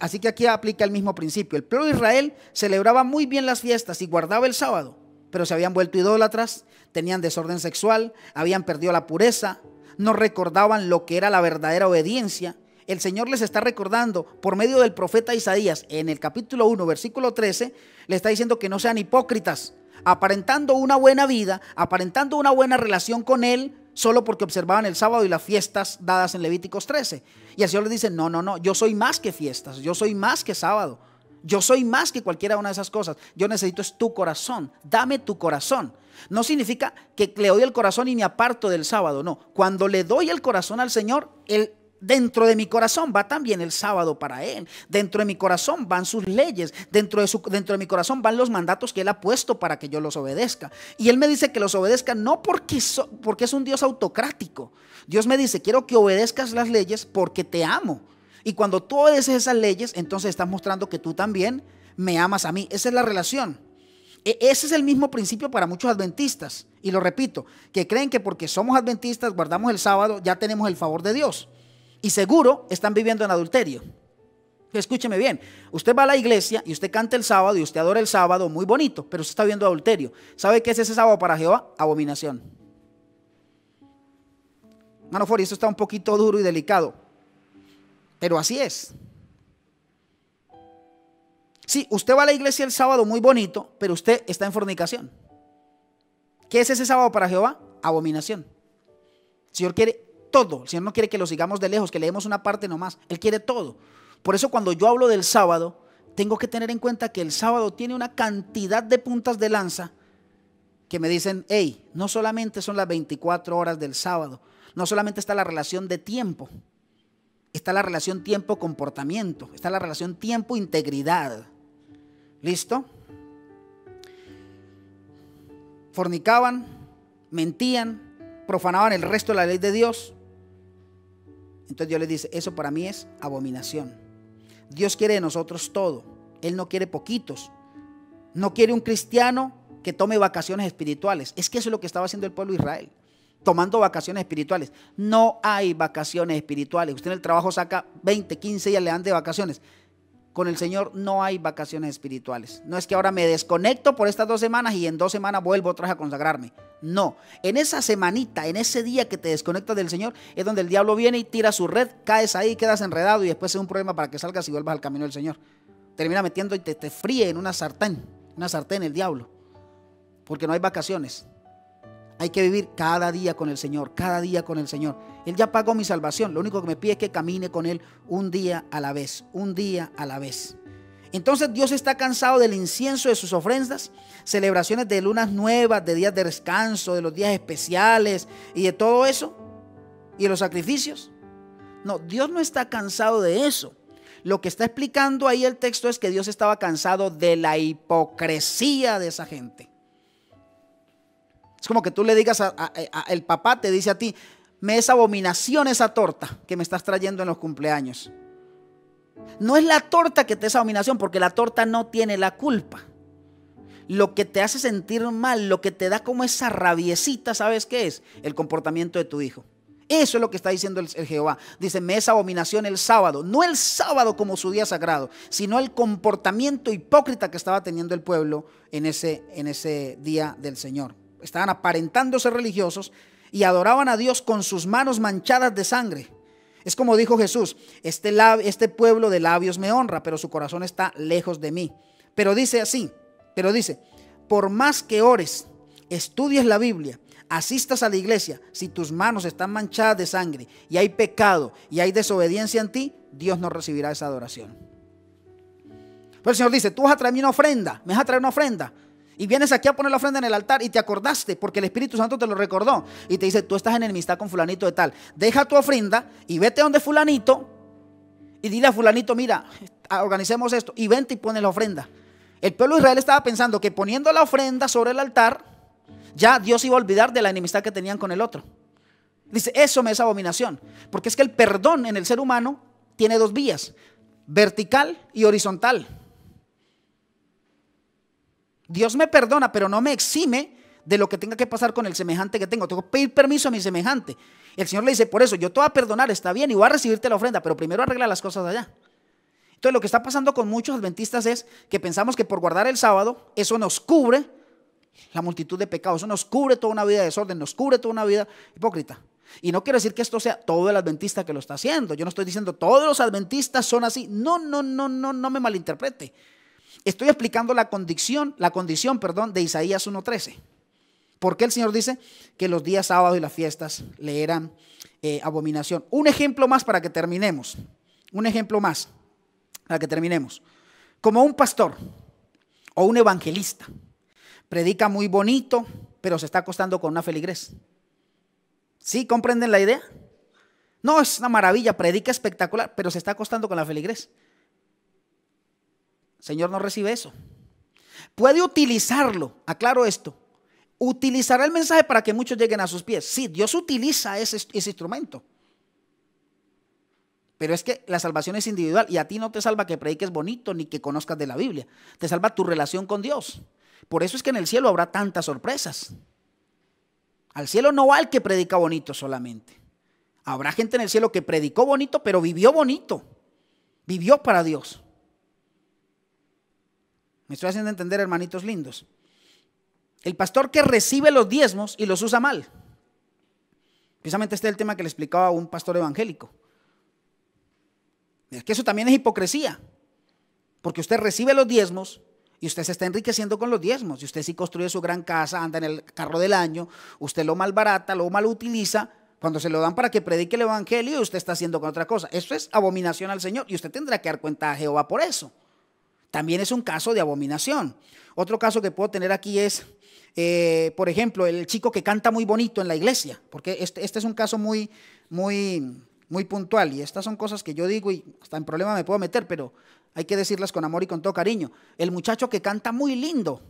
Así que aquí aplica el mismo principio. El pueblo de Israel celebraba muy bien las fiestas y guardaba el sábado, pero se habían vuelto idólatras, tenían desorden sexual, habían perdido la pureza, no recordaban lo que era la verdadera obediencia el Señor les está recordando por medio del profeta Isaías en el capítulo 1, versículo 13, le está diciendo que no sean hipócritas, aparentando una buena vida, aparentando una buena relación con Él, solo porque observaban el sábado y las fiestas dadas en Levíticos 13. Y el Señor le dice, no, no, no, yo soy más que fiestas, yo soy más que sábado, yo soy más que cualquiera una de esas cosas, yo necesito es tu corazón, dame tu corazón. No significa que le doy el corazón y me aparto del sábado, no. Cuando le doy el corazón al Señor, Él Dentro de mi corazón va también el sábado para Él. Dentro de mi corazón van sus leyes. Dentro de, su, dentro de mi corazón van los mandatos que Él ha puesto para que yo los obedezca. Y Él me dice que los obedezca no porque, porque es un Dios autocrático. Dios me dice, quiero que obedezcas las leyes porque te amo. Y cuando tú obedeces esas leyes, entonces estás mostrando que tú también me amas a mí. Esa es la relación. E, ese es el mismo principio para muchos adventistas. Y lo repito, que creen que porque somos adventistas, guardamos el sábado, ya tenemos el favor de Dios y seguro están viviendo en adulterio. Escúcheme bien, usted va a la iglesia y usted canta el sábado y usted adora el sábado, muy bonito, pero usted está viendo adulterio. ¿Sabe qué es ese sábado para Jehová? Abominación. Mano Fori, esto está un poquito duro y delicado, pero así es. Sí, usted va a la iglesia el sábado muy bonito, pero usted está en fornicación. ¿Qué es ese sábado para Jehová? Abominación. El Señor quiere todo. El Señor no quiere que lo sigamos de lejos, que leemos una parte nomás. Él quiere todo. Por eso cuando yo hablo del sábado, tengo que tener en cuenta que el sábado tiene una cantidad de puntas de lanza que me dicen, hey, no solamente son las 24 horas del sábado, no solamente está la relación de tiempo, está la relación tiempo-comportamiento, está la relación tiempo-integridad. ¿Listo? Fornicaban, mentían, profanaban el resto de la ley de Dios, entonces Dios le dice, eso para mí es abominación. Dios quiere de nosotros todo. Él no quiere poquitos. No quiere un cristiano que tome vacaciones espirituales. Es que eso es lo que estaba haciendo el pueblo de Israel, tomando vacaciones espirituales. No hay vacaciones espirituales. Usted en el trabajo saca 20, 15 días, le dan de vacaciones con el Señor no hay vacaciones espirituales. No es que ahora me desconecto por estas dos semanas y en dos semanas vuelvo otra vez a consagrarme. No, en esa semanita, en ese día que te desconectas del Señor, es donde el diablo viene y tira su red, caes ahí, quedas enredado y después es un problema para que salgas y vuelvas al camino del Señor. Termina metiendo y te, te fríe en una sartén, una sartén el diablo, porque no hay vacaciones. Hay que vivir cada día con el Señor, cada día con el Señor. Él ya pagó mi salvación. Lo único que me pide es que camine con Él un día a la vez, un día a la vez. Entonces Dios está cansado del incienso de sus ofrendas, celebraciones de lunas nuevas, de días de descanso, de los días especiales y de todo eso, y de los sacrificios. No, Dios no está cansado de eso. Lo que está explicando ahí el texto es que Dios estaba cansado de la hipocresía de esa gente. Es como que tú le digas el papá, te dice a ti, me es abominación esa torta que me estás trayendo en los cumpleaños. No es la torta que te es abominación, porque la torta no tiene la culpa. Lo que te hace sentir mal, lo que te da como esa rabiecita, ¿sabes qué es? El comportamiento de tu hijo. Eso es lo que está diciendo el, Jehová. Dice, me es abominación el sábado. No el sábado como su día sagrado, sino el comportamiento hipócrita que estaba teniendo el pueblo en ese, en ese día del Señor. Estaban aparentándose religiosos, y adoraban a Dios con sus manos manchadas de sangre. Es como dijo Jesús, este, este pueblo de labios me honra, pero su corazón está lejos de mí. Pero dice así, pero dice, por más que ores, estudies la Biblia, asistas a la iglesia, si tus manos están manchadas de sangre y hay pecado y hay desobediencia en ti, Dios no recibirá esa adoración. Pero el Señor dice, tú vas a traerme una ofrenda, me vas a traer una ofrenda. Y vienes aquí a poner la ofrenda en el altar y te acordaste porque el Espíritu Santo te lo recordó. Y te dice, tú estás en enemistad con fulanito de tal. Deja tu ofrenda y vete donde fulanito y dile a fulanito, mira, ah, organicemos esto. Y vente y pone la ofrenda. El pueblo de Israel estaba pensando que poniendo la ofrenda sobre el altar, ya Dios iba a olvidar de la enemistad que tenían con el otro. Dice, eso me es abominación. Porque es que el perdón en el ser humano tiene dos vías, vertical y horizontal. Dios me perdona, pero no me exime de lo que tenga que pasar con el semejante que tengo. Tengo que pedir permiso a mi semejante. el Señor le dice, por eso, yo te voy a perdonar, está bien, y voy a recibirte la ofrenda, pero primero arregla las cosas allá. Entonces lo que está pasando con muchos adventistas es que pensamos que por guardar el sábado, eso nos cubre la multitud de pecados, eso nos cubre toda una vida de desorden, nos cubre toda una vida hipócrita. Y no quiero decir que esto sea todo el adventista que lo está haciendo. Yo no estoy diciendo todos los adventistas son así. No, no, no, no, no me malinterprete. Estoy explicando la condición, la condición, perdón, de Isaías 1.13. ¿Por qué el Señor dice que los días sábados y las fiestas le eran eh, abominación? Un ejemplo más para que terminemos. Un ejemplo más para que terminemos. Como un pastor o un evangelista predica muy bonito, pero se está acostando con una feligres. ¿Sí comprenden la idea? No, es una maravilla, predica espectacular, pero se está acostando con la feligres. Señor no recibe eso. Puede utilizarlo, aclaro esto. Utilizará el mensaje para que muchos lleguen a sus pies. Sí, Dios utiliza ese, instrumento. Pero es que la salvación es individual y a ti no te salva que prediques bonito ni que conozcas de la Biblia. Te salva tu relación con Dios. Por eso es que en el cielo habrá tantas sorpresas. Al cielo no va el que predica bonito solamente. Habrá gente en el cielo que predicó bonito, pero vivió bonito. Vivió para Dios. Me estoy haciendo entender, hermanitos lindos. El pastor que recibe los diezmos y los usa mal. Precisamente este es el tema que le explicaba a un pastor evangélico. Es que eso también es hipocresía. Porque usted recibe los diezmos y usted se está enriqueciendo con los diezmos. Y usted sí construye su gran casa, anda en el carro del año, usted lo malbarata, lo malutiliza. Cuando se lo dan para que predique el evangelio, usted está haciendo con otra cosa. Eso es abominación al Señor y usted tendrá que dar cuenta a Jehová por eso también es un caso de abominación. Otro caso que puedo tener aquí es, eh, por ejemplo, el chico que canta muy bonito en la iglesia, porque este, este, es un caso muy, muy, muy puntual y estas son cosas que yo digo y hasta en problema me puedo meter, pero hay que decirlas con amor y con todo cariño. El muchacho que canta muy lindo.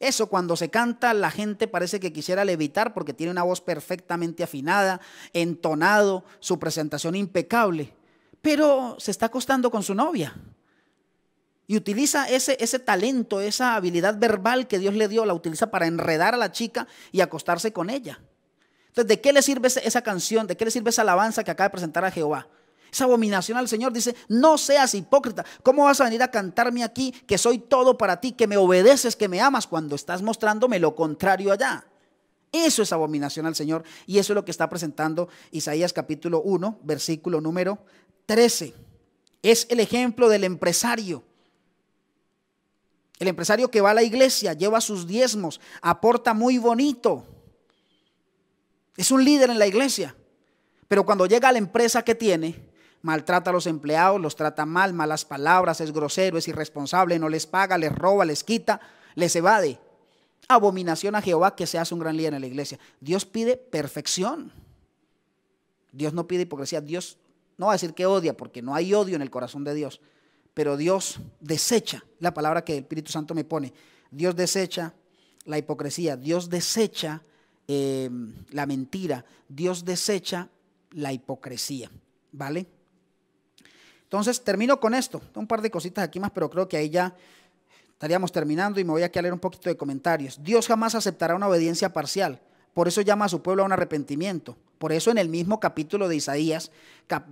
Eso cuando se canta la gente parece que quisiera levitar porque tiene una voz perfectamente afinada, entonado, su presentación impecable, pero se está acostando con su novia. Y utiliza ese, ese talento, esa habilidad verbal que Dios le dio, la utiliza para enredar a la chica y acostarse con ella. Entonces, ¿de qué le sirve esa canción? ¿De qué le sirve esa alabanza que acaba de presentar a Jehová? Esa abominación al Señor dice, no seas hipócrita. ¿Cómo vas a venir a cantarme aquí que soy todo para ti, que me obedeces, que me amas, cuando estás mostrándome lo contrario allá? Eso es abominación al Señor y eso es lo que está presentando Isaías capítulo 1, versículo número 13. Es el ejemplo del empresario el empresario que va a la iglesia lleva sus diezmos, aporta muy bonito. Es un líder en la iglesia. Pero cuando llega a la empresa que tiene, maltrata a los empleados, los trata mal, malas palabras, es grosero, es irresponsable, no les paga, les roba, les quita, les evade. Abominación a Jehová que se hace un gran líder en la iglesia. Dios pide perfección. Dios no pide hipocresía. Dios no va a decir que odia porque no hay odio en el corazón de Dios pero Dios desecha la palabra que el Espíritu Santo me pone. Dios desecha la hipocresía, Dios desecha em, la mentira, Dios desecha la hipocresía, ¿vale? Entonces termino con esto, un par de cositas aquí más, pero creo que ahí ya estaríamos terminando y me voy aquí a leer un poquito de comentarios. Dios jamás aceptará una obediencia parcial. Por eso llama a su pueblo a un arrepentimiento. Por eso en el mismo capítulo de Isaías,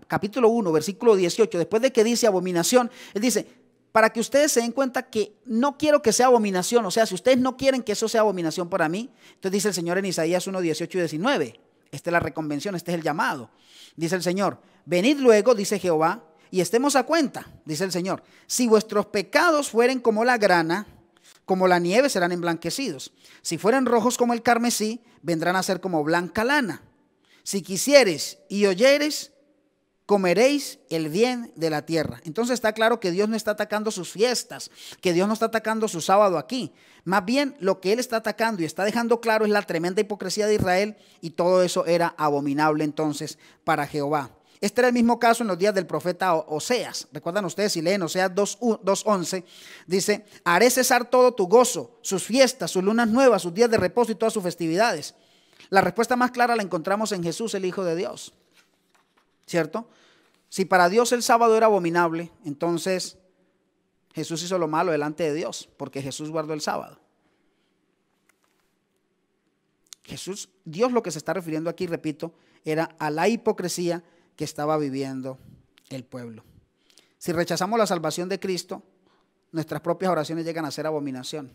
capítulo 1, versículo 18, después de que dice abominación, él dice, para que ustedes se den cuenta que no quiero que sea abominación, o sea, si ustedes no quieren que eso sea abominación para mí, entonces dice el Señor en Isaías 1, 18 y 19, esta es la reconvención, este es el llamado. Dice el Señor, venid luego, dice Jehová, y estemos a cuenta, dice el Señor, si vuestros pecados fueren como la grana, como la nieve serán emblanquecidos. Si fueren rojos como el carmesí, vendrán a ser como blanca lana. Si quisieres y oyeres, comeréis el bien de la tierra. Entonces está claro que Dios no está atacando sus fiestas, que Dios no está atacando su sábado aquí. Más bien lo que Él está atacando y está dejando claro es la tremenda hipocresía de Israel y todo eso era abominable entonces para Jehová. Este era el mismo caso en los días del profeta Oseas. Recuerdan ustedes, si leen Oseas 2.11, dice, haré cesar todo tu gozo, sus fiestas, sus lunas nuevas, sus días de reposo y todas sus festividades. La respuesta más clara la encontramos en Jesús, el Hijo de Dios. ¿Cierto? Si para Dios el sábado era abominable, entonces Jesús hizo lo malo delante de Dios, porque Jesús guardó el sábado. Jesús, Dios lo que se está refiriendo aquí, repito, era a la hipocresía que estaba viviendo el pueblo. Si rechazamos la salvación de Cristo, nuestras propias oraciones llegan a ser abominación.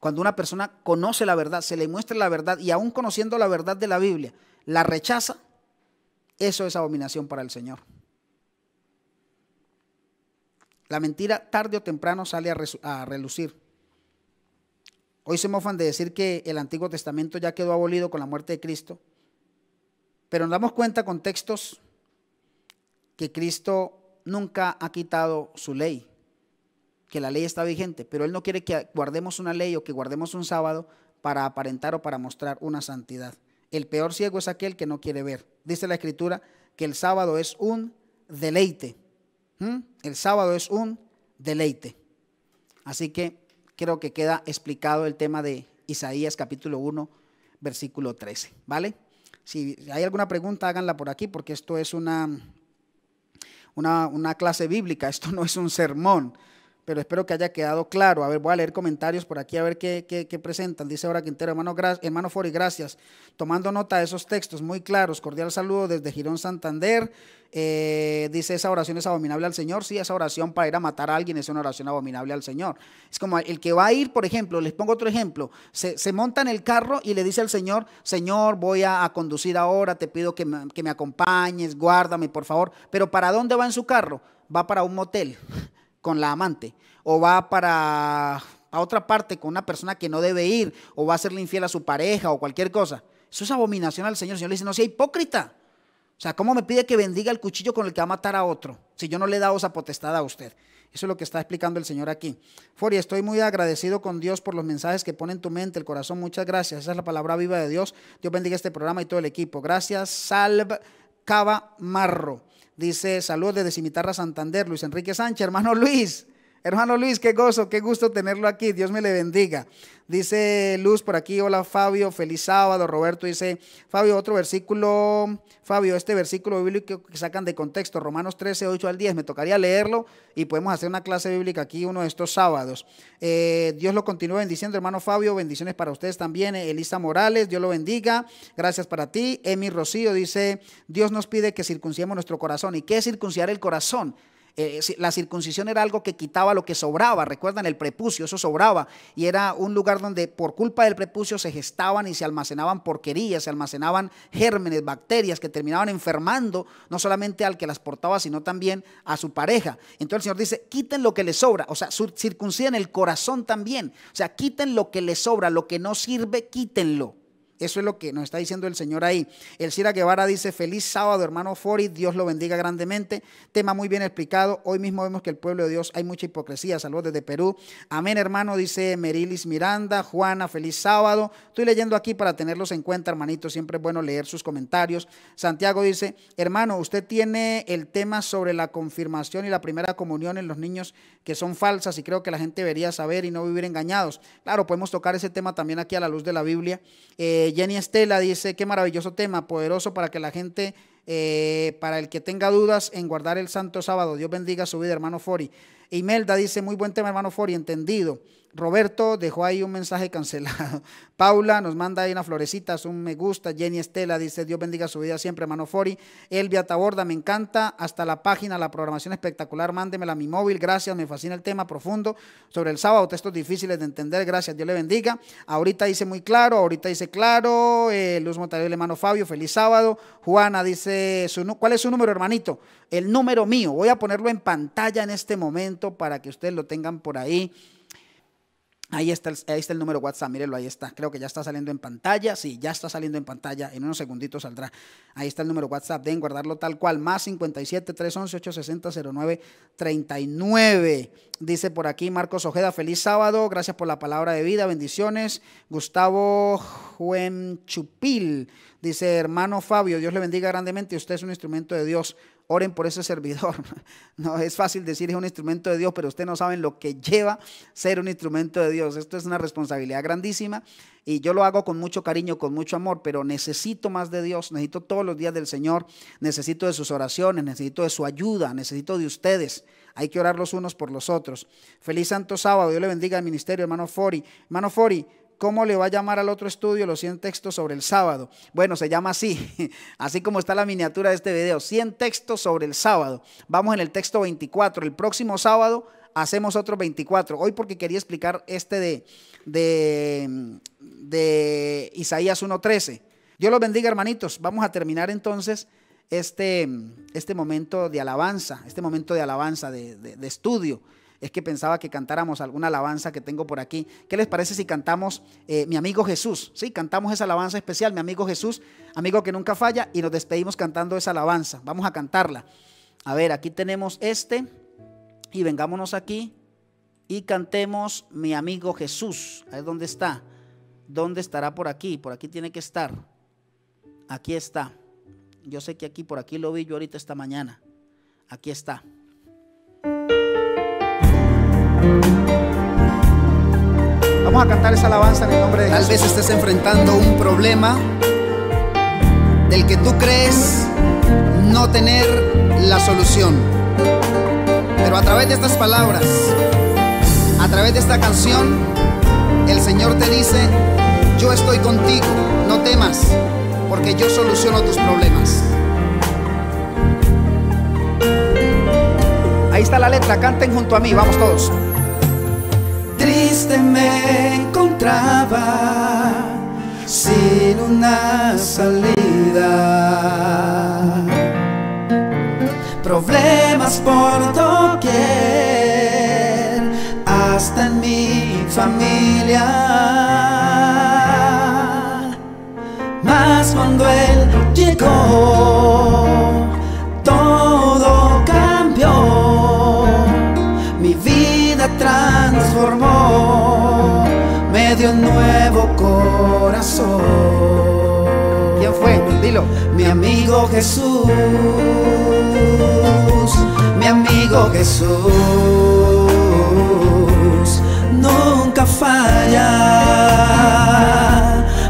Cuando una persona conoce la verdad, se le muestra la verdad y aún conociendo la verdad de la Biblia, la rechaza, eso es abominación para el Señor. La mentira tarde o temprano sale a, relucir. Hoy se mofan de decir que el Antiguo Testamento ya quedó abolido con la muerte de Cristo, pero nos damos cuenta con textos que Cristo nunca ha quitado su ley, que la ley está vigente, pero Él no quiere que guardemos una ley o que guardemos un sábado para aparentar o para mostrar una santidad. El peor ciego es aquel que no quiere ver. Dice la Escritura que el sábado es un deleite. ¿Mm? El sábado es un deleite. Así que creo que queda explicado el tema de Isaías capítulo 1, versículo 13. ¿Vale? Si hay alguna pregunta, háganla por aquí, porque esto es una, una, clase bíblica, esto no es un sermón pero espero que haya quedado claro. A ver, voy a leer comentarios por aquí a ver qué, presentan. Dice ahora Quintero, hermano, hermano Fori, gracias. Tomando nota de esos textos muy claros. Cordial saludo desde Girón Santander. Eh, dice, esa oración es abominable al Señor. Sí, esa oración para ir a matar a alguien es una oración abominable al Señor. Es como el que va a ir, por ejemplo, les pongo otro ejemplo, se, monta en el carro y le dice al Señor, Señor, voy a, conducir ahora, te pido que me, que me acompañes, guárdame, por favor. Pero ¿para dónde va en su carro? Va para un motel con la amante, o va para a otra parte con una persona que no debe ir, o va a serle infiel a su pareja, o cualquier cosa. Eso es abominación al Señor. El Señor le dice, no sea hipócrita. O sea, ¿cómo me pide que bendiga el cuchillo con el que va a matar a otro? Si yo no le he dado esa potestad a usted. Eso es lo que está explicando el Señor aquí. Fori, estoy muy agradecido con Dios por los mensajes que pone en tu mente, el corazón. Muchas gracias. Esa es la palabra viva de Dios. Dios bendiga este programa y todo el equipo. Gracias, Salve Cava Marro. Dice, saludos desde Cimitarra Santander, Luis Enrique Sánchez, hermano Luis. Hermano Luis, qué gozo, qué gusto tenerlo aquí. Dios me le bendiga. Dice Luz por aquí, hola Fabio, feliz sábado. Roberto dice, Fabio, otro versículo, Fabio, este versículo bíblico que sacan de contexto, Romanos 13, 8 al 10, me tocaría leerlo y podemos hacer una clase bíblica aquí uno de estos sábados. Eh, Dios lo continúe bendiciendo, hermano Fabio, bendiciones para ustedes también. Elisa Morales, Dios lo bendiga, gracias para ti. Emi Rocío dice, Dios nos pide que circunciemos nuestro corazón. ¿Y qué es circunciar el corazón? Eh, eh, la circuncisión era algo que quitaba lo que sobraba, recuerdan el prepucio, eso sobraba, y era un lugar donde por culpa del prepucio se gestaban y se almacenaban porquerías, se almacenaban gérmenes, bacterias que terminaban enfermando no solamente al que las portaba, sino también a su pareja. Entonces el Señor dice, quiten lo que les sobra, o sea, circunciden el corazón también, o sea, quiten lo que les sobra, lo que no sirve, quítenlo. Eso es lo que nos está diciendo el Señor ahí. El Cira Guevara dice, feliz sábado, hermano Fori, Dios lo bendiga grandemente. Tema muy bien explicado. Hoy mismo vemos que el pueblo de Dios hay mucha hipocresía. Saludos desde Perú. Amén, hermano, dice Merilis Miranda. Juana, feliz sábado. Estoy leyendo aquí para tenerlos en cuenta, hermanito. Siempre es bueno leer sus comentarios. Santiago dice, hermano, usted tiene el tema sobre la confirmación y la primera comunión en los niños que son falsas y creo que la gente debería saber y no vivir engañados. Claro, podemos tocar ese tema también aquí a la luz de la Biblia. Eh, Jenny Estela dice, qué maravilloso tema, poderoso para que la gente eh, para el que tenga dudas en guardar el santo sábado, Dios bendiga su vida, hermano Fori. Imelda dice, muy buen tema, hermano Fori, entendido. Roberto dejó ahí un mensaje cancelado. Paula nos manda ahí Una florecita un me gusta. Jenny Estela dice, Dios bendiga su vida siempre, hermano Fori. Elvia Taborda, me encanta. Hasta la página, la programación espectacular, mándemela a mi móvil. Gracias, me fascina el tema profundo sobre el sábado, textos difíciles de entender. Gracias, Dios le bendiga. Ahorita dice muy claro, ahorita dice claro. Eh, Luz Montalvo, hermano Fabio, feliz sábado. Juana dice, ¿cuál es su número, hermanito? El número mío. Voy a ponerlo en pantalla en este momento para que ustedes lo tengan por ahí. Ahí está, el, ahí está el número WhatsApp, mírelo, ahí está. Creo que ya está saliendo en pantalla. Sí, ya está saliendo en pantalla. En unos segunditos saldrá. Ahí está el número WhatsApp. Den guardarlo tal cual. Más 57 311 860 09 39. Dice por aquí Marcos Ojeda. Feliz sábado. Gracias por la palabra de vida. Bendiciones. Gustavo Juenchupil. Dice hermano Fabio. Dios le bendiga grandemente. Usted es un instrumento de Dios oren por ese servidor. No es fácil decir es un instrumento de Dios, pero ustedes no saben lo que lleva ser un instrumento de Dios. Esto es una responsabilidad grandísima y yo lo hago con mucho cariño, con mucho amor, pero necesito más de Dios, necesito todos los días del Señor, necesito de sus oraciones, necesito de su ayuda, necesito de ustedes. Hay que orar los unos por los otros. Feliz Santo Sábado, Dios le bendiga al ministerio, hermano Fori. Hermano Fori, ¿Cómo le va a llamar al otro estudio los 100 textos sobre el sábado? Bueno, se llama así, así como está la miniatura de este video, 100 textos sobre el sábado. Vamos en el texto 24, el próximo sábado hacemos otro 24. Hoy porque quería explicar este de, de, Isaías 1.13. Dios los bendiga, hermanitos. Vamos a terminar entonces este, este momento de alabanza, este momento de alabanza, de estudio es que pensaba que cantáramos alguna alabanza que tengo por aquí. ¿Qué les parece si cantamos eh, Mi amigo Jesús? Sí, cantamos esa alabanza especial, Mi amigo Jesús, amigo que nunca falla, y nos despedimos cantando esa alabanza. Vamos a cantarla. A ver, aquí tenemos este, y vengámonos aquí y cantemos Mi amigo Jesús. A dónde está. ¿Dónde estará por aquí? Por aquí tiene que estar. Aquí está. Yo sé que aquí, por aquí lo vi yo ahorita esta mañana. Aquí está. Vamos a cantar esa alabanza en el nombre de Jesús. Tal vez estés enfrentando un problema del que tú crees no tener la solución. Pero a través de estas palabras, a través de esta canción, el Señor te dice, yo estoy contigo, no temas, porque yo soluciono tus problemas. Ahí está la letra, canten junto a mí, vamos todos. Este me encontraba sin una salida. Problemas por doquier, hasta en mi familia. Más cuando él llegó. Mi amigo Jesús, mi amigo Jesús, nunca falla.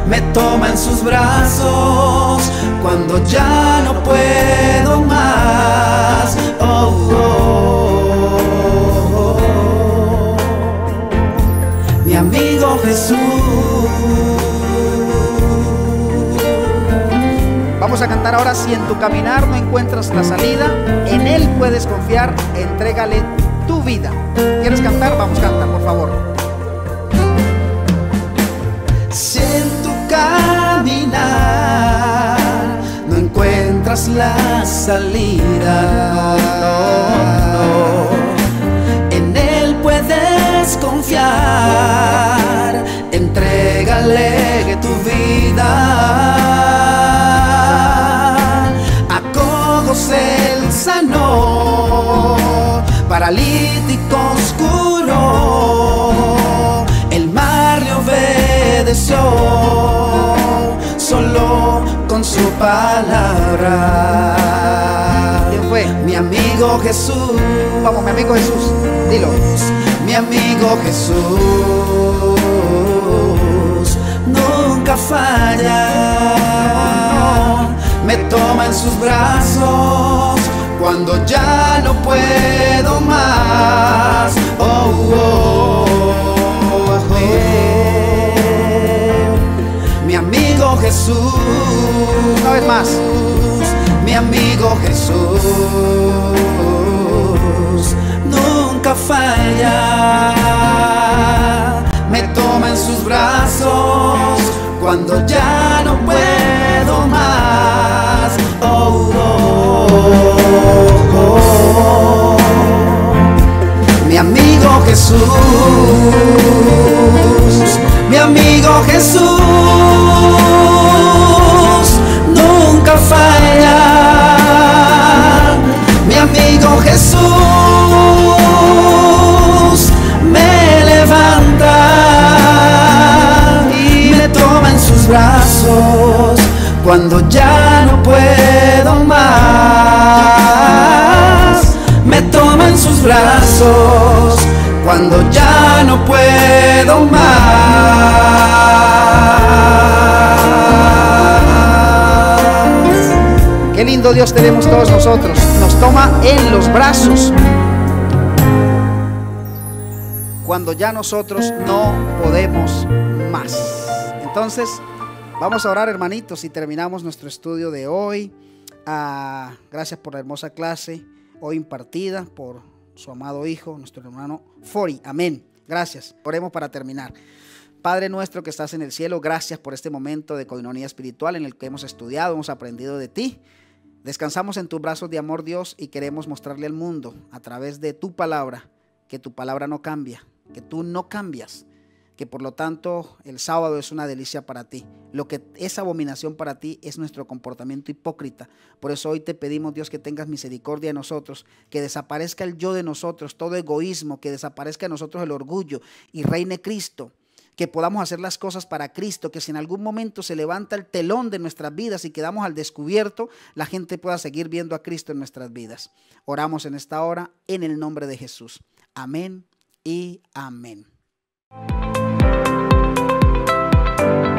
Me toma en sus brazos cuando ya no puedo más. oh, oh, oh, oh. mi amigo Jesús a cantar ahora, si en tu caminar no encuentras la salida, en Él puedes confiar, entrégale tu vida. ¿Quieres cantar? Vamos, cantar por favor. Si en tu caminar no encuentras la salida, en Él puedes confiar, entrégale tu vida. El él sanó, paralítico oscuro, el mar le obedeció, solo con su palabra. Mi amigo Jesús. Vamos, mi amigo Jesús, dilo. Mi amigo Jesús nunca falla me toma en sus brazos cuando ya no puedo más. Oh, oh, oh, oh, oh Mi amigo Jesús, una vez más, mi amigo Jesús, nunca falla. Me toma en sus brazos cuando ya no puedo más. Mi amigo Jesús, mi amigo Jesús, nunca falla. Mi amigo Jesús me levanta y me toma en sus brazos cuando ya no puedo puedo más. Me toma en sus brazos cuando ya no puedo más. Qué lindo Dios tenemos todos nosotros. Nos toma en los brazos cuando ya nosotros no podemos más. Entonces, vamos a orar hermanitos y terminamos nuestro estudio de hoy gracias por la hermosa clase hoy impartida por su amado Hijo, nuestro hermano Fori. Amén. Gracias. Oremos para terminar. Padre nuestro que estás en el cielo, gracias por este momento de coinonía espiritual en el que hemos estudiado, hemos aprendido de ti. Descansamos en tus brazos de amor, Dios, y queremos mostrarle al mundo a través de tu palabra que tu palabra no cambia, que tú no cambias que por lo tanto el sábado es una delicia para ti. Lo que es abominación para ti es nuestro comportamiento hipócrita. Por eso hoy te pedimos, Dios, que tengas misericordia de nosotros, que desaparezca el yo de nosotros, todo egoísmo, que desaparezca de nosotros el orgullo y reine Cristo que podamos hacer las cosas para Cristo, que si en algún momento se levanta el telón de nuestras vidas y quedamos al descubierto, la gente pueda seguir viendo a Cristo en nuestras vidas. Oramos en esta hora en el nombre de Jesús. Amén y amén. you